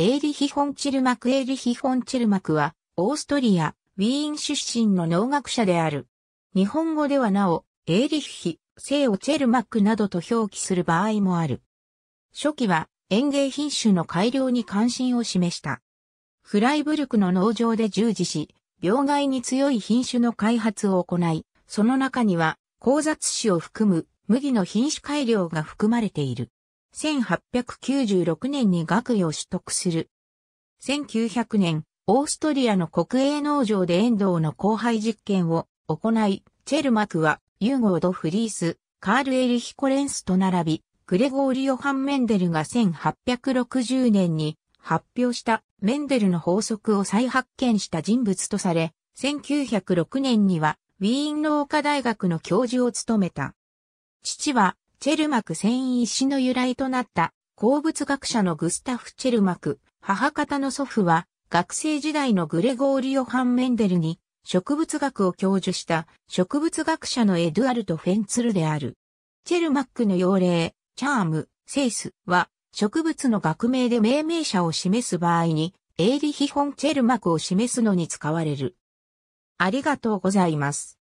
エーリヒ・ホンチルマク・エーリヒ・ホンチルマクは、オーストリア、ウィーン出身の農学者である。日本語ではなお、エーリヒ、聖をチェルマクなどと表記する場合もある。初期は園芸品種の改良に関心を示した。フライブルクの農場で従事し、病害に強い品種の開発を行い、その中には、交雑種を含む麦の品種改良が含まれている。1896年に学位を取得する。1900年、オーストリアの国営農場で遠藤の交配実験を行い、チェルマクはユーゴード・フリース、カール・エリヒコレンスと並び、グレゴーリオ・ハン・メンデルが1860年に発表したメンデルの法則を再発見した人物とされ、1906年にはウィーン農科大学の教授を務めた。父はチェルマク繊維石の由来となった鉱物学者のグスタフ・チェルマク、母方の祖父は学生時代のグレゴーリオ・ハン・メンデルに植物学を教授した植物学者のエドゥアルト・フェンツルである。チェルマックの用例、チャーム、セイスは植物の学名で命名者を示す場合にエーリヒ・ホン・チェルマクを示すのに使われる。ありがとうございます。